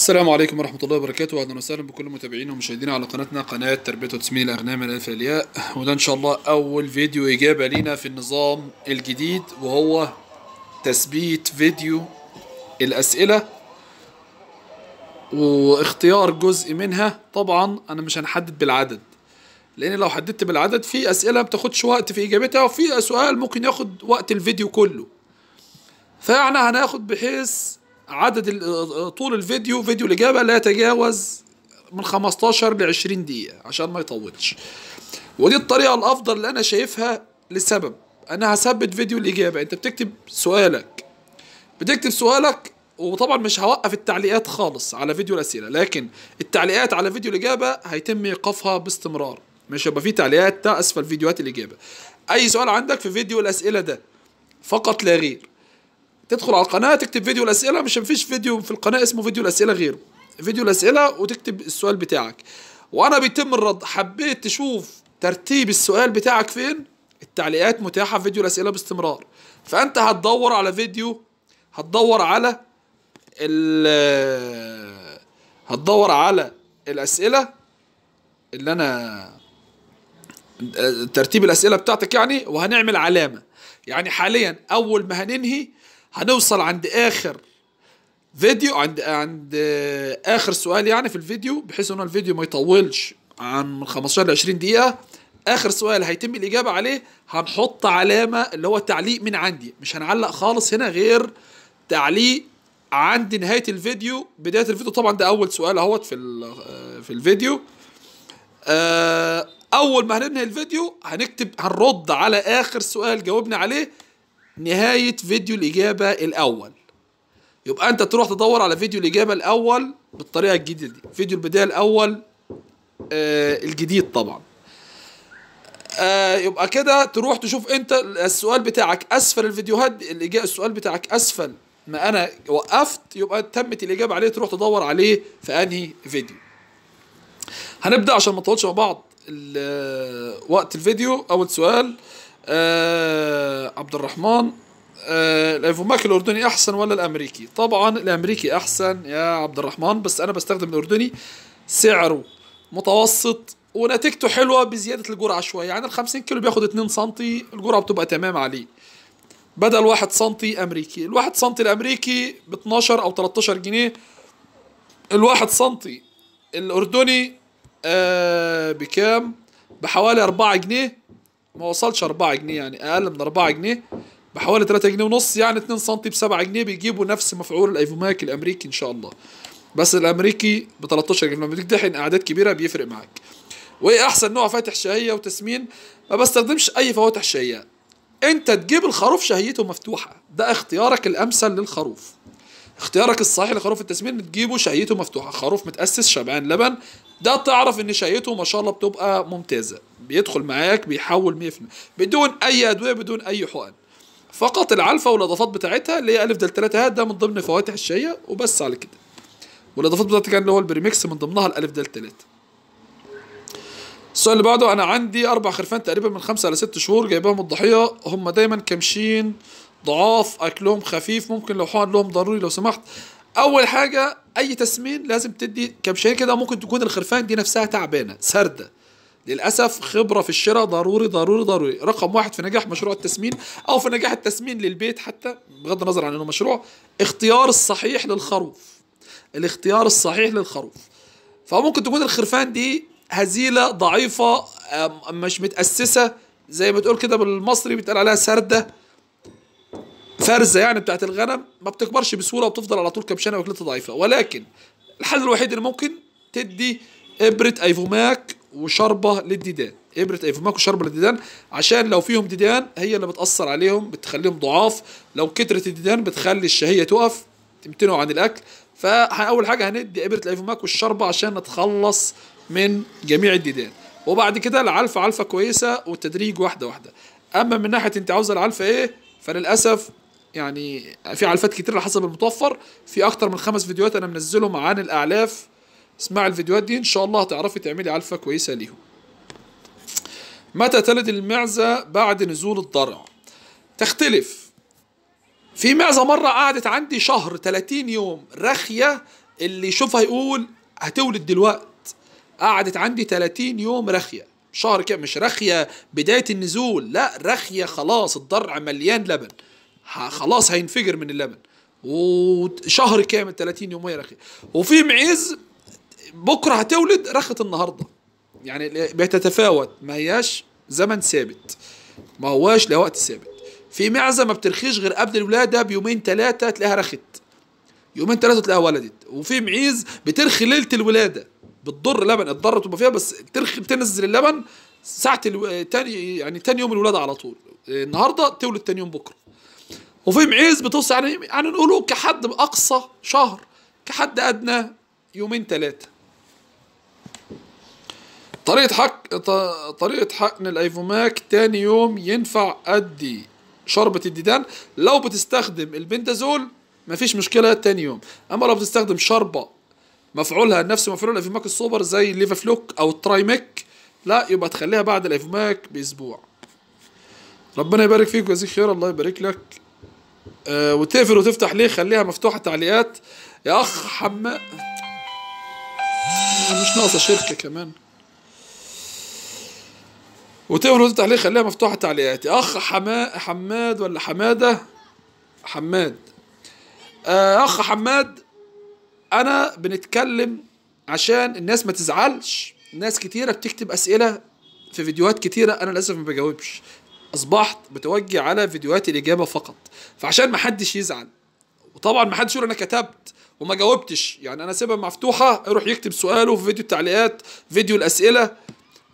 السلام عليكم ورحمة الله وبركاته أهلا وسهلا بكل متابعينا ومشاهدينا على قناتنا قناة تربية وتسمين الأغنام الألف الياء وده إن شاء الله أول فيديو إجابة لينا في النظام الجديد وهو تثبيت فيديو الأسئلة واختيار جزء منها طبعا أنا مش هنحدد بالعدد لأن لو حددت بالعدد في أسئلة ما بتاخدش وقت في إجابتها وفي سؤال ممكن ياخد وقت الفيديو كله فاحنا هناخد بحيث عدد آه، آه، طول الفيديو فيديو الإجابة لا يتجاوز من 15 ل 20 دقيقة عشان ما يطولش ودي الطريقة الأفضل اللي أنا شايفها لسبب أنا هثبت فيديو الإجابة أنت بتكتب سؤالك بتكتب سؤالك وطبعا مش هوقف التعليقات خالص على فيديو الأسئلة لكن التعليقات على فيديو الإجابة هيتم إيقافها باستمرار مش هيبقى في تعليقات اسفل فيديوهات الإجابة أي سؤال عندك في فيديو الأسئلة ده فقط لا غير تدخل على القناه تكتب فيديو الاسئله مش مفيش فيديو في القناه اسمه فيديو الاسئله غيره فيديو الاسئله وتكتب السؤال بتاعك وانا بيتم الرد حبيت تشوف ترتيب السؤال بتاعك فين التعليقات متاحه في فيديو الاسئله باستمرار فانت هتدور على فيديو هتدور على ال هتدور على الاسئله اللي انا ترتيب الاسئله بتاعتك يعني وهنعمل علامه يعني حاليا اول ما هننهي هنوصل عند اخر فيديو عند عند آه، اخر سؤال يعني في الفيديو بحيث ان الفيديو ما يطولش عن 15 ل 20 دقيقه اخر سؤال هيتم الاجابه عليه هنحط علامه اللي هو تعليق من عندي مش هنعلق خالص هنا غير تعليق عند نهايه الفيديو بدايه الفيديو طبعا ده اول سؤال اهوت في آه، في الفيديو آه، اول ما هننهي الفيديو هنكتب هنرد على اخر سؤال جاوبنا عليه نهاية فيديو الإجابة الأول يبقى أنت تروح تدور على فيديو الإجابة الأول بالطريقة الجديدة دي فيديو البداية الأول آه الجديد طبعا آه يبقى كده تروح تشوف أنت السؤال بتاعك أسفل الفيديوهات السؤال بتاعك أسفل ما أنا وقفت يبقى تمت الإجابة عليه تروح تدور عليه في أنهي فيديو هنبدأ عشان ما نطولش مع بعض آه، وقت الفيديو أول سؤال آه عبد الرحمن آه ماك الاردني احسن ولا الامريكي طبعا الامريكي احسن يا عبد الرحمن بس انا بستخدم الاردني سعره متوسط ونتيجته حلوه بزياده الجرعه شويه يعني ال 50 كيلو بياخد 2 سم الجرعه بتبقى تمام عليه بدل 1 سم امريكي ال 1 سم الامريكي ب 12 او 13 جنيه ال 1 سم الاردني آه بكام بحوالي 4 جنيه ما وصلش 4 جنيه يعني اقل من 4 جنيه بحوالي 3 جنيه ونص يعني 2 سم ب 7 جنيه بيجيبوا نفس مفعول الايفوماك الامريكي ان شاء الله بس الامريكي ب 13 جنيه لما بتدحن اعداد كبيره بيفرق معاك وايه احسن نوع فاتح شهيه وتسمين ما بستخدمش اي فواتح شهيه انت تجيب الخروف شهيته مفتوحه ده اختيارك الامثل للخروف اختيارك الصحيح لخروف التسمين تجيبه شهيته مفتوحه خروف متاسس شبعان لبن ده تعرف ان شهيته ما شاء الله بتبقى ممتازه بيدخل معاك بيحول 100% بدون اي ادويه بدون اي حقن فقط العلفة والاضافات بتاعتها اللي هي الف دال 3 هات ده من ضمن فواتح الشاي وبس على كده والاضافات بتاعتها كان اللي هو البريميكس من ضمنها الالف دال 3 السؤال اللي بعده انا عندي اربع خرفان تقريبا من خمسة لست شهور جايبهم الضحيه هم دايما كمشين ضعاف اكلهم خفيف ممكن لو حقن لهم ضروري لو سمحت اول حاجه اي تسمين لازم تدي كمشين كده ممكن تكون الخرفان دي نفسها تعبانه سارده للاسف خبره في الشراء ضروري ضروري ضروري رقم واحد في نجاح مشروع التسمين او في نجاح التسمين للبيت حتى بغض النظر عن انه مشروع اختيار الصحيح للخروف الاختيار الصحيح للخروف فممكن تكون الخرفان دي هزيله ضعيفه مش متاسسه زي ما تقول كده بالمصري بيتقال عليها سرده فرزه يعني بتاعت الغنم ما بتكبرش بسهوله وبتفضل على طول كبشانه وكلتها ضعيفه ولكن الحل الوحيد اللي ممكن تدي ابره ايفوماك وشربه للديدان ابره إيه، ماكو شربه للديدان عشان لو فيهم ديدان هي اللي بتاثر عليهم بتخليهم ضعاف لو كترت الديدان بتخلي الشهيه تقف تمتنعوا عن الاكل فاول حاجه هندي ابره ماكو الشربه عشان نتخلص من جميع الديدان وبعد كده العلفه علفه كويسه والتدريج واحده واحده اما من ناحيه انت عاوزه العلفه ايه فللاسف يعني في علفات كتير على حسب المتوفر في اكتر من خمس فيديوهات انا منزلهم عن الاعلاف اسمع الفيديوهات دي ان شاء الله هتعرفي تعملي علفه كويسه ليهم متى تلد المعزه بعد نزول الضرع تختلف في معزه مره قعدت عندي شهر 30 يوم رخيه اللي يشوفها يقول هتولد دلوقت قعدت عندي 30 يوم رخيه شهر كده مش رخيه بدايه النزول لا رخيه خلاص الضرع مليان لبن خلاص هينفجر من اللبن وشهر كامل 30 يوم وهي رخيه وفي معز بكره هتولد رخت النهارده يعني بتتفاوت ما هياش زمن ثابت ما هواش لوقت وقت ثابت في معزه ما بترخيش غير قبل الولاده بيومين ثلاثه تلاقيها رخت يومين ثلاثه تلاقيها ولدت وفي معيز بترخي ليله الولاده بتضر لبن الضره تبقى فيها بس ترخي بتنزل اللبن ساعه تاني يعني تاني يوم الولاده على طول النهارده تولد تاني يوم بكره وفي معيز بتوصل يعني يعني نقوله كحد اقصى شهر كحد ادنى يومين ثلاثه طريقة حق طريقة حقن الايفوماك تاني يوم ينفع ادي شربة الديدان لو بتستخدم البنتازول مفيش مشكلة تاني يوم اما لو بتستخدم شربة مفعولها نفس مفعول الايفوماك السوبر زي الليفافلوك او الترايميك لا يبقى تخليها بعد الايفوماك باسبوع ربنا يبارك فيك ويجزيك خير الله يبارك لك أه وتقفل وتفتح ليه خليها مفتوحة تعليقات يا اخ حمام مش ناقصة شركة كمان وتقرا عليه خليها مفتوحه تعليقاتي اخ حما حماد ولا حماده حماد آه، اخ حماد انا بنتكلم عشان الناس ما تزعلش ناس كتيره بتكتب اسئله في فيديوهات كتيره انا للاسف ما بجاوبش اصبحت بتوجه على فيديوهات الاجابه فقط فعشان ما حدش يزعل وطبعا ما حدش يقول انا كتبت وما جاوبتش يعني انا سيبها مفتوحه يروح يكتب سؤاله في فيديو التعليقات فيديو الاسئله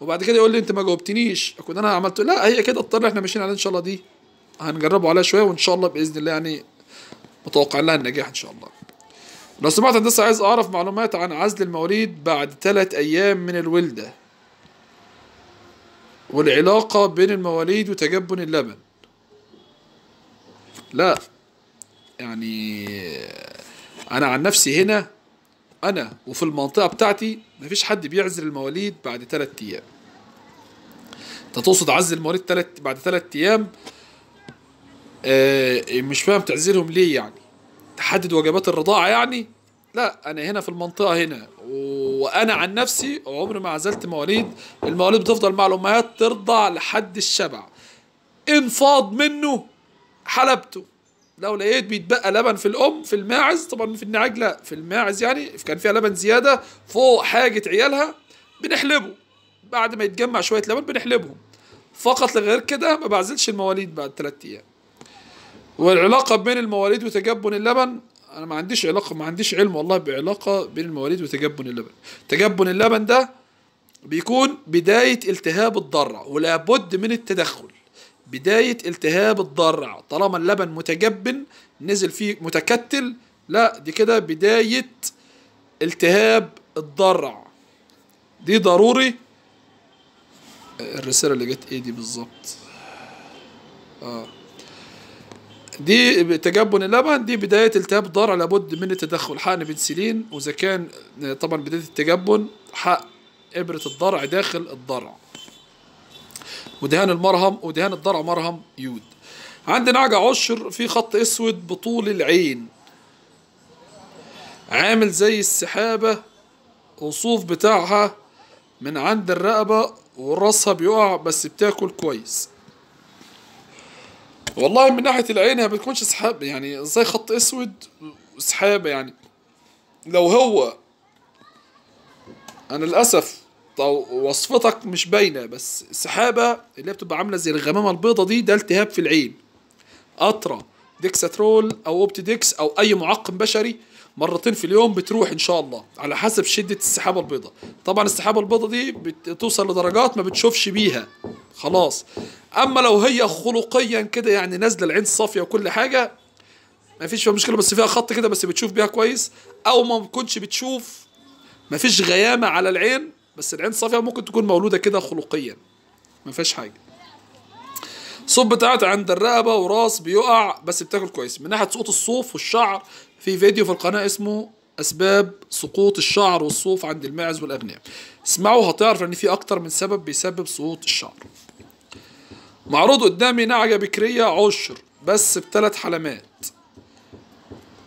وبعد كده يقول لي انت ما جاوبتنيش اكون انا عملت لا هي كده اضطر احنا ماشيين عليه ان شاء الله دي هنجربه عليها شويه وان شاء الله باذن الله يعني متوقع لها النجاح ان شاء الله لو سمحت هندسه عايز اعرف معلومات عن عزل المواليد بعد ثلاث ايام من الولده والعلاقه بين المواليد وتجبن اللبن لا يعني انا عن نفسي هنا انا وفي المنطقه بتاعتي مفيش حد بيعزل المواليد بعد ثلاث ايام انت تقصد عزل المواليد ثلاث بعد ثلاث ايام آه مش فاهم تعزلهم ليه يعني تحدد وجبات الرضاعه يعني لا انا هنا في المنطقه هنا وانا عن نفسي عمري ما عزلت مواليد المواليد بتفضل مع الامهات ترضع لحد الشبع انفاض منه حلبته لو لقيت بيتبقى لبن في الام في الماعز طبعا في النعاج لا في الماعز يعني كان فيها لبن زياده فوق حاجه عيالها بنحلبه بعد ما يتجمع شويه لبن بنحلبهم فقط لغير كده ما بعزلش المواليد بعد ثلاث ايام والعلاقه بين المواليد وتجبن اللبن انا ما عنديش علاقه ما عنديش علم والله بعلاقه بين المواليد وتجبن اللبن تجبن اللبن ده بيكون بدايه التهاب الضره ولابد من التدخل بداية التهاب الضرع طالما اللبن متجبن نزل فيه متكتل لا دي كده بداية التهاب الضرع دي ضروري الرسالة اللي جت ايه دي بالظبط اه دي تجبن اللبن دي بداية التهاب الضرع لابد من التدخل حقن بنسلين وإذا كان طبعا بداية التجبن حق إبرة الضرع داخل الضرع ودهان المرهم ودهان الضرع مرهم يود عندي نعجة عشر في خط اسود بطول العين عامل زي السحابة وصوف بتاعها من عند الرقبة وراسها بيقع بس بتاكل كويس والله من ناحية العين ما بتكونش سحاب يعني زي خط اسود سحابة يعني لو هو انا للأسف طو... وصفتك مش باينه بس السحابه اللي بتبقى عامله زي الغمامه البيضه دي ده التهاب في العين قطره ديكساترول او اوبتيديكس او اي معقم بشري مرتين في اليوم بتروح ان شاء الله على حسب شده السحابه البيضاء طبعا السحابه البيضاء دي بتوصل لدرجات ما بتشوفش بيها خلاص اما لو هي خلقيا كده يعني نازله العين صافيه وكل حاجه ما فيش فيها مشكله بس فيها خط كده بس بتشوف بيها كويس او ما بتكونش بتشوف ما فيش غيامه على العين بس العين الصافيه ممكن تكون مولوده كده خلقيا ما فيهاش حاجه الصوف بتاعت عند الرقبه وراس بيقع بس بتاكل كويس من ناحيه سقوط الصوف والشعر في فيديو في القناه اسمه اسباب سقوط الشعر والصوف عند الماعز والاغنام اسمعوا هتعرف ان في اكتر من سبب بيسبب سقوط الشعر معروض قدامي نعجه بكريه عشر بس بثلاث حلمات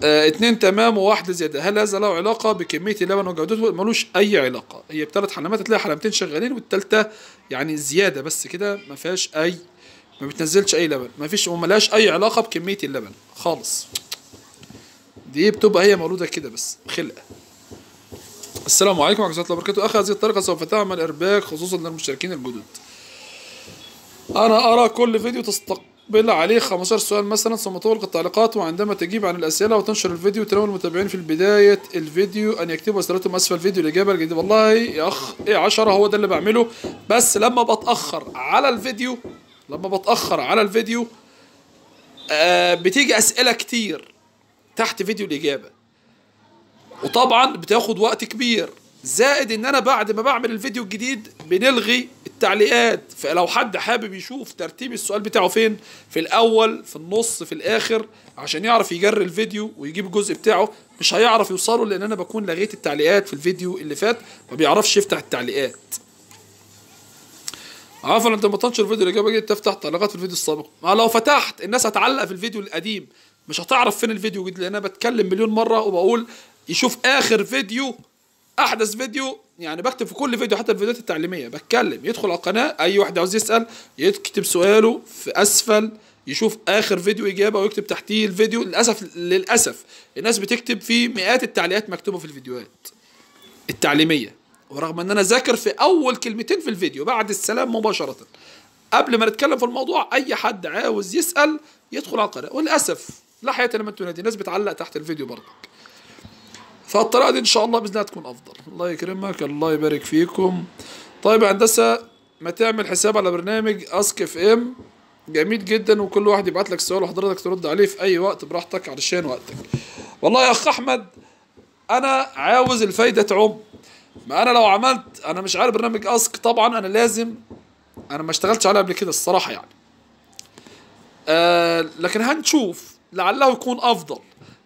آه اثنين تمام وواحدة زيادة هل هذا له علاقة بكمية اللبن وجودته ملوش أي علاقة هي بثلاث حلمات هتلاقي حلمتين شغالين والثالثه يعني زيادة بس كده ما فيهاش أي ما بتنزلش أي لبن ما فيش وملهاش أي علاقة بكمية اللبن خالص دي بتبقى هي مولودة كده بس خلقة السلام عليكم ورحمة الله وبركاته أخي هذه الطريقة سوف تعمل إرباك خصوصا للمشتركين الجدد أنا أرى كل فيديو تستق بيطلع عليه 15 سؤال مثلا ثم تغلق التعليقات وعندما تجيب عن الأسئلة وتنشر الفيديو تنوي المتابعين في بداية الفيديو أن يكتبوا أسئلتهم أسفل الفيديو الإجابة الجديدة والله يا أخ إيه 10 هو ده اللي بعمله بس لما بتأخر على الفيديو لما بتأخر على الفيديو آه بتيجي أسئلة كتير تحت فيديو الإجابة وطبعا بتاخد وقت كبير زائد ان انا بعد ما بعمل الفيديو الجديد بنلغي تعليقات فلو حد حابب يشوف ترتيب السؤال بتاعه فين في الاول في النص في الاخر عشان يعرف يجري الفيديو ويجيب الجزء بتاعه مش هيعرف يوصله لان انا بكون لغيت التعليقات في الفيديو اللي فات ما بيعرفش يفتح التعليقات عفوا انت ما تنشر فيديو الاجابه جيت تفتح تعليقات في الفيديو السابق ما لو فتحت الناس هتعلق في الفيديو القديم مش هتعرف فين الفيديو الجديد لان انا بتكلم مليون مره وبقول يشوف اخر فيديو احدث فيديو يعني بكتب في كل فيديو حتى الفيديوهات التعليميه بتكلم يدخل على القناه اي واحد عاوز يسال يكتب سؤاله في اسفل يشوف اخر فيديو اجابه ويكتب تحتيه الفيديو للاسف للاسف الناس بتكتب في مئات التعليقات مكتوبه في الفيديوهات التعليميه ورغم ان انا ذاكر في اول كلمتين في الفيديو بعد السلام مباشره قبل ما نتكلم في الموضوع اي حد عاوز يسال يدخل على القناه وللاسف لا حياه لما انتوا نادي الناس بتعلق تحت الفيديو برضك فالطريقه دي ان شاء الله باذن الله تكون افضل الله يكرمك الله يبارك فيكم طيب يا هندسه ما تعمل حساب على برنامج اسك اف ام جميل جدا وكل واحد يبعت لك سؤال وحضرتك ترد عليه في اي وقت براحتك علشان وقتك والله يا اخ احمد انا عاوز الفايده تعم ما انا لو عملت انا مش عارف برنامج اسك طبعا انا لازم انا ما اشتغلتش عليه قبل كده الصراحه يعني آه لكن هنشوف لعله يكون افضل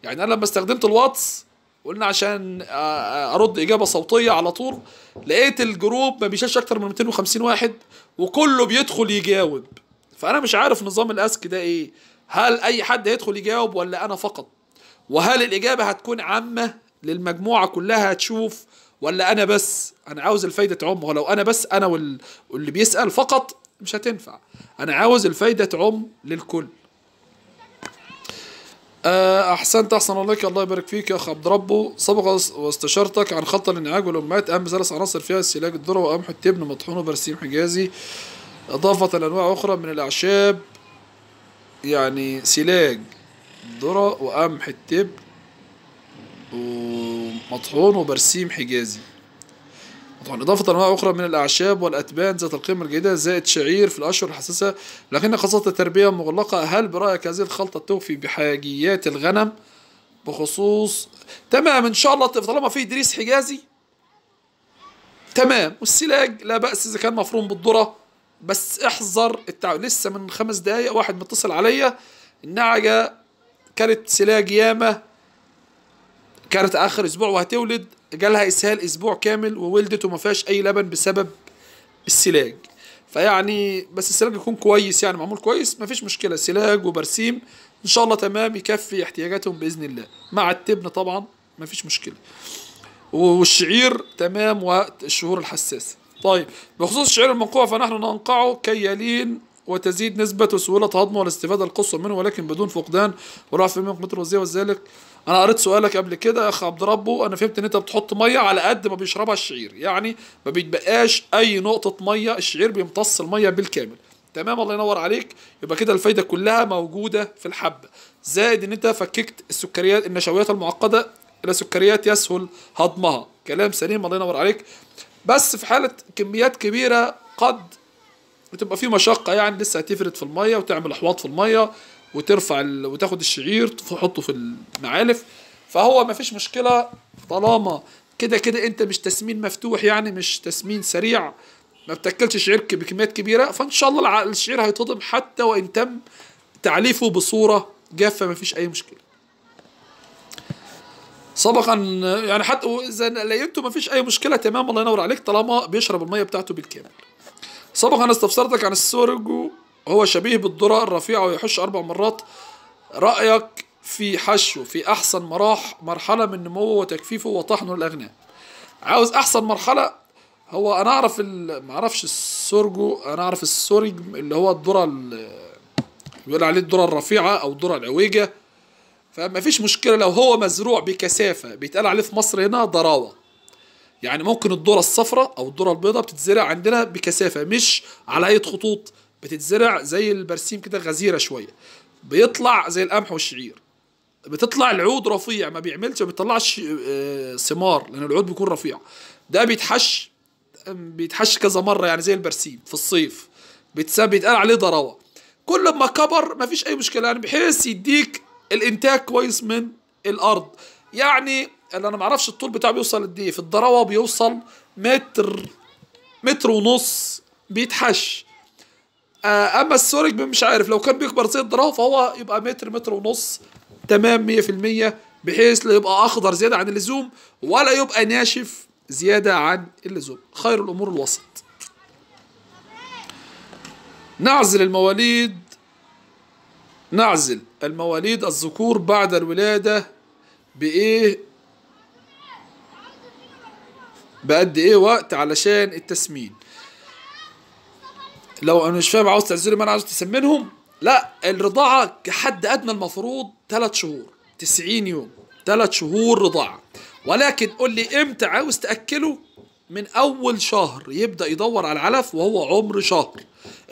يعني انا لما استخدمت الواتس قلنا عشان آه، آه، ارد اجابه صوتيه على طول لقيت الجروب ما بيشيلش اكتر من 250 واحد وكله بيدخل يجاوب فانا مش عارف نظام الاسك ده ايه هل اي حد هيدخل يجاوب ولا انا فقط وهل الاجابه هتكون عامه للمجموعه كلها هتشوف ولا انا بس انا عاوز الفايده تعم ولو انا بس انا واللي بيسال فقط مش هتنفع انا عاوز الفايده تعم للكل آه، احسنت احسن الله الله يبارك فيك يا اخ عبد ربه سبق واستشارتك عن خط الانعاج والامهات اهم ثلاث عناصر فيها السلاج الذره وقمح التبن مطحون وبرسيم حجازي اضافه لانواع اخرى من الاعشاب يعني سلاج الذره وقمح التبن ومطحون وبرسيم حجازي طبعا إضافة أنواع أخرى من الأعشاب والأتبان ذات القيمة الجيدة زائد شعير في الأشهر الحساسة لكن خاصة التربية مغلقة هل برأيك هذه الخلطة توفي بحاجيات الغنم بخصوص تمام إن شاء الله طالما في إدريس حجازي تمام والسلاج لا بأس إذا كان مفروم بالذرة بس احذر التع... لسه من خمس دقايق واحد متصل عليا النعجة كانت سلاج ياما كانت آخر أسبوع وهتولد جالها اسهال اسبوع كامل وولدت وما فيهاش اي لبن بسبب السلاج فيعني بس السلاج يكون كويس يعني معمول كويس ما فيش مشكله سلاج وبرسيم ان شاء الله تمام يكفي احتياجاتهم باذن الله مع التبن طبعا ما فيش مشكله والشعير تمام وقت الشهور الحساسه طيب بخصوص الشعير المنقوع فنحن ننقعه كي يلين وتزيد نسبة وسهولة هضمه والاستفادة القصوى منه ولكن بدون فقدان ورفع من قيمته الوزنية وذلك انا قريت سؤالك قبل كده يا اخ عبد ربه انا فهمت ان انت بتحط ميه على قد ما بيشربها الشعير يعني ما بيتبقاش اي نقطه ميه الشعير بيمتص الميه بالكامل تمام الله ينور عليك يبقى كده الفايده كلها موجوده في الحبه زائد ان انت فككت السكريات النشويات المعقده الى سكريات يسهل هضمها كلام سليم الله ينور عليك بس في حاله كميات كبيره قد بتبقى في مشقه يعني لسه هتفرد في الميه وتعمل احواض في الميه وترفع وتاخد الشعير تحطه في المعالف فهو ما فيش مشكله طالما كده كده انت مش تسمين مفتوح يعني مش تسمين سريع ما بتاكلش شعير بكميات كبيره فان شاء الله الشعير هيتهضم حتى وان تم تعليفه بصوره جافه ما فيش اي مشكله سبقا يعني حتى اذا لقيته ما فيش اي مشكله تمام الله ينور عليك طالما بيشرب الميه بتاعته بالكامل سبقا استفسرتك عن السورج هو شبيه بالذرة الرفيعة ويحش أربع مرات رأيك في حشو في أحسن مراح مرحلة من نموه وتكفيفه وطحنه للأغنام عاوز أحسن مرحلة هو أنا أعرف معرفش السرجو أنا أعرف السورج اللي هو الذرة بيقول عليه الذرة الرفيعة أو الذرة العويجة فما فيش مشكلة لو هو مزروع بكثافة بيتقال عليه في مصر هنا ضراوة يعني ممكن الذرة الصفراء أو الذرة البيضاء بتتزرع عندنا بكثافة مش على أي خطوط بتتزرع زي البرسيم كده غزيره شويه بيطلع زي القمح والشعير بتطلع العود رفيع ما بيعملش ما بيطلعش آه، ثمار لان العود بيكون رفيع ده بيتحش بيتحش كذا مره يعني زي البرسيم في الصيف بيتقال عليه ضراوه كل ما كبر ما فيش اي مشكله يعني بحيث يديك الانتاج كويس من الارض يعني اللي انا ما اعرفش الطول بتاعه بيوصل قد ايه في الضراوه بيوصل متر متر ونص بيتحش آه، اما السورج مش عارف لو كان بيكبر زي الذراع فهو يبقى متر متر ونص تمام 100% بحيث لا يبقى اخضر زياده عن اللزوم ولا يبقى ناشف زياده عن اللزوم خير الامور الوسط نعزل المواليد نعزل المواليد الذكور بعد الولاده بايه بقد ايه وقت علشان التسمين لو انا مش فاهم عاوز تعزلهم انا عاوز تسمنهم لا الرضاعه كحد ادنى المفروض ثلاث شهور 90 يوم ثلاث شهور رضاعه ولكن قول لي امتى عاوز تاكله من اول شهر يبدا يدور على العلف وهو عمر شهر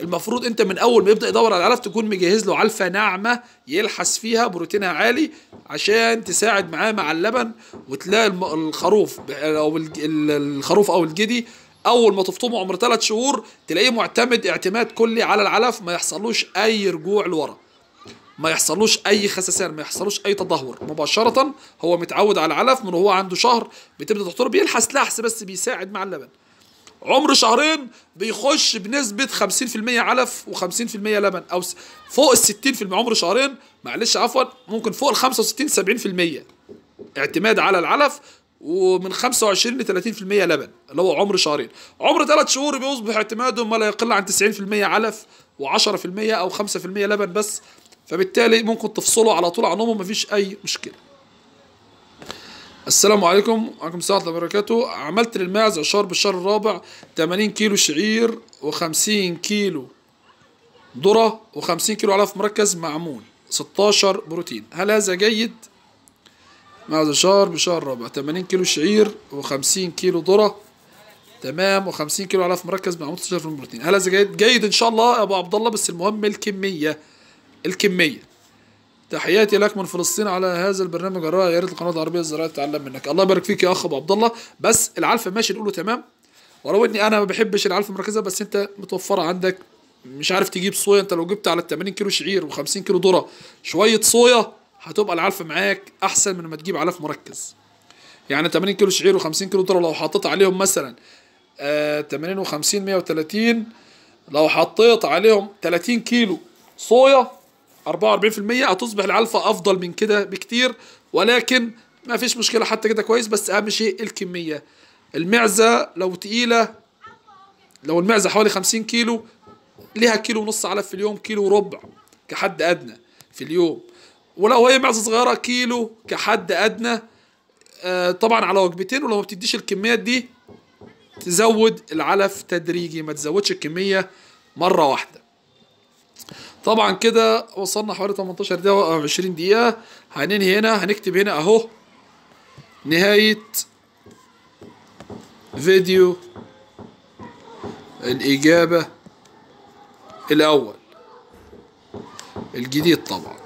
المفروض انت من اول ما يبدا يدور على العلف تكون مجهز له علفه ناعمه يلحس فيها بروتينها عالي عشان تساعد معاه مع اللبن وتلاقي الخروف او الخروف او الجدي اول ما تفطمه عمر ثلاث شهور تلاقيه معتمد اعتماد كلي على العلف ما يحصلوش اي رجوع لورا ما يحصلوش اي خسسان ما يحصلوش اي تدهور مباشره هو متعود على العلف من هو عنده شهر بتبدا تحطه بيلحس لحس بس بيساعد مع اللبن عمر شهرين بيخش بنسبة 50% علف و50% لبن أو فوق ال 60% عمر شهرين معلش عفوا ممكن فوق ال 65 70% اعتماد على العلف ومن 25 ل 30% لبن اللي هو عمر شهرين عمر ثلاث شهور بيصبح اعتماده ما لا يقل عن 90% علف و10% او 5% لبن بس فبالتالي ممكن تفصله على طول عن امه مفيش اي مشكله السلام عليكم وعليكم السلام ورحمه الله وبركاته عملت للماعز عشار بالشهر الرابع 80 كيلو شعير و50 كيلو ذره و50 كيلو علف مركز معمول 16 بروتين هل هذا جيد بعد شهر بشهر رابع 80 كيلو شعير و50 كيلو ذره تمام و50 كيلو علف مركز مع 16% بروتين هل هذا جيد جيد ان شاء الله يا ابو عبد الله بس المهم الكميه الكميه تحياتي لك من فلسطين على هذا البرنامج الرائع يا ريت القناه العربيه الزراعيه تتعلم منك الله يبارك فيك يا اخ ابو عبد الله بس العلف ماشي نقوله تمام ولو اني انا ما بحبش العلف المركزه بس انت متوفره عندك مش عارف تجيب صويا انت لو جبت على ال 80 كيلو شعير و50 كيلو ذره شويه صويا هتبقى العلف معاك احسن من ما تجيب علف مركز يعني 80 كيلو شعير و50 كيلو ذره لو حطيت عليهم مثلا آه 80 و50 130 لو حطيت عليهم 30 كيلو صويا 44% هتصبح العلفه افضل من كده بكتير ولكن ما فيش مشكله حتى كده كويس بس اهم شيء الكميه المعزه لو تقيله لو المعزه حوالي 50 كيلو ليها كيلو ونص علف في اليوم كيلو وربع كحد ادنى في اليوم ولو هي معزه صغيره كيلو كحد ادنى آه، طبعا على وجبتين ولو ما بتديش الكميات دي تزود العلف تدريجي ما تزودش الكميه مره واحده طبعا كده وصلنا حوالي 18 دقيقه او 20 دقيقه هننهي هنا هنكتب هنا اهو نهايه فيديو الاجابه الاول الجديد طبعا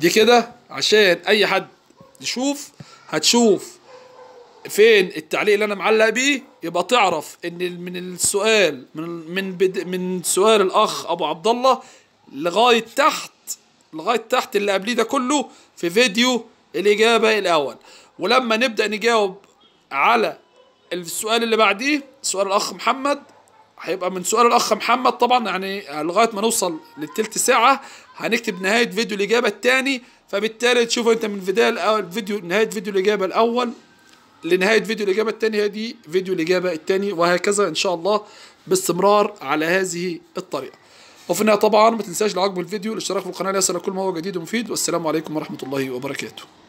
دي كده عشان اي حد يشوف هتشوف فين التعليق اللي انا معلق بيه يبقى تعرف ان من السؤال من من بد من سؤال الاخ ابو عبد الله لغايه تحت لغايه تحت اللي قبليه ده كله في فيديو الاجابه الاول ولما نبدا نجاوب على السؤال اللي بعديه سؤال الاخ محمد هيبقى من سؤال الاخ محمد طبعا يعني لغايه ما نوصل للتلت ساعه هنكتب نهايه فيديو الاجابه الثاني فبالتالي تشوفوا انت من فيديو الاول فيديو نهايه فيديو الاجابه الاول لنهايه فيديو الاجابه الثاني هي دي فيديو الاجابه الثاني وهكذا ان شاء الله باستمرار على هذه الطريقه وفي النهايه طبعا ما تنساش العجب الفيديو الاشتراك في القناه ليصلك كل ما هو جديد ومفيد والسلام عليكم ورحمه الله وبركاته